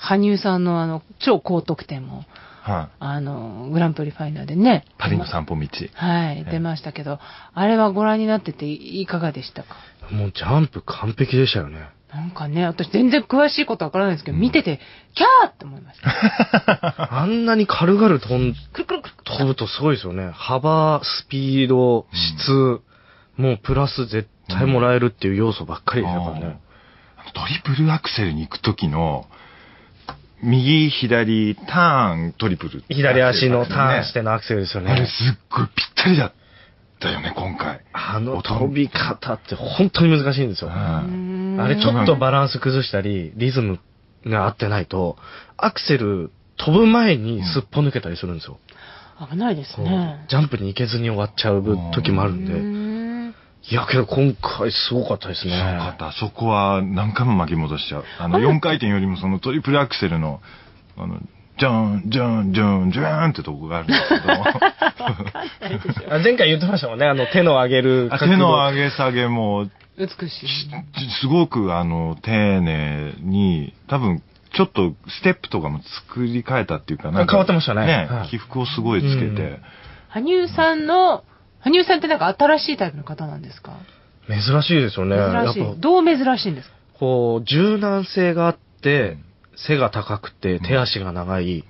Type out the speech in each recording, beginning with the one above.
羽生さんのあの、超高得点も、はい、あの、グランプリファイナルでね。パリの散歩道。はい、出ましたけど、あれはご覧になってていかがでしたかもうジャンプ完璧でしたよね。なんかね、私全然詳しいことわからないんですけど、見てて、キャーって思いました。あんなに軽々飛ん、くるくるくる飛ぶとすごいですよね。幅、スピード、質、もうプラス絶対もらえるっていう要素ばっかりですからね。トリプルアクセルに行くときの、右、左、ターン、トリプル、左足のターンしてのアクセルですよね。あれすっごいぴったりだったよね、今回。あの飛び方って本当に難しいんですよ。あれちょっとバランス崩したり、リズムが合ってないと、アクセル飛ぶ前にすっぽ抜けたりするんですよ。危ないですね。ジャンプに行けずに終わっちゃう時もあるんで。いや、けど今回すごかったですね。すごかった。そこは何回も巻き戻しちゃう。あの、4回転よりもそのトリプルアクセルの、あの、ジャン、ジャン、ジャン、ジャンってとこがあるんですけど。前回言ってましたもんね、あの、手の上げる。手の上げ下げも、美しい。すごく、あの、丁寧に、多分、ちょっとステップとかも作り変えたっていうかなんか。変わってましたね。ね、はい、起伏をすごいつけて。羽生さんの羽生さんってなんか新しいタイプの方なんですか珍しいですよね。珍しい。どう珍しいんですかこう、柔軟性があって、背が高くて、手足が長い、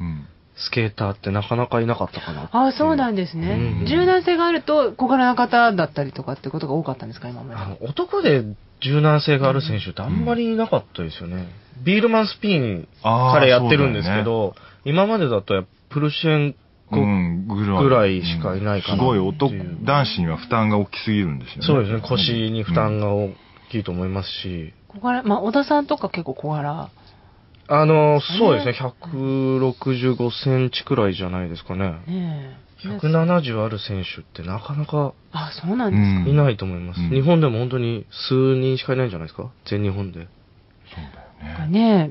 スケーターってなかなかいなかったかな。ああ、そうなんですね、うんうん、柔軟性があると小柄な方だったりとかってことが多かったんですか、今まで。男で柔軟性がある選手ってあんまりいなかったですよね。ビールマンスピン、彼やってるんですけど、ね、今までだとやっぱプルシェン個ぐらいしかいないかな、うん、すごい男、男子には負担が大きすぎるんですよね。そうですね、腰に負担が大きいと思いますし。小柄、まあ、小田さんとか結構小柄。あの、そうですね、165センチくらいじゃないですかね。ね170ある選手ってなかなか、あ、そうなんですか。いないと思います、日本でも本当に数人しかいないんじゃないですか全日本で。そうだよね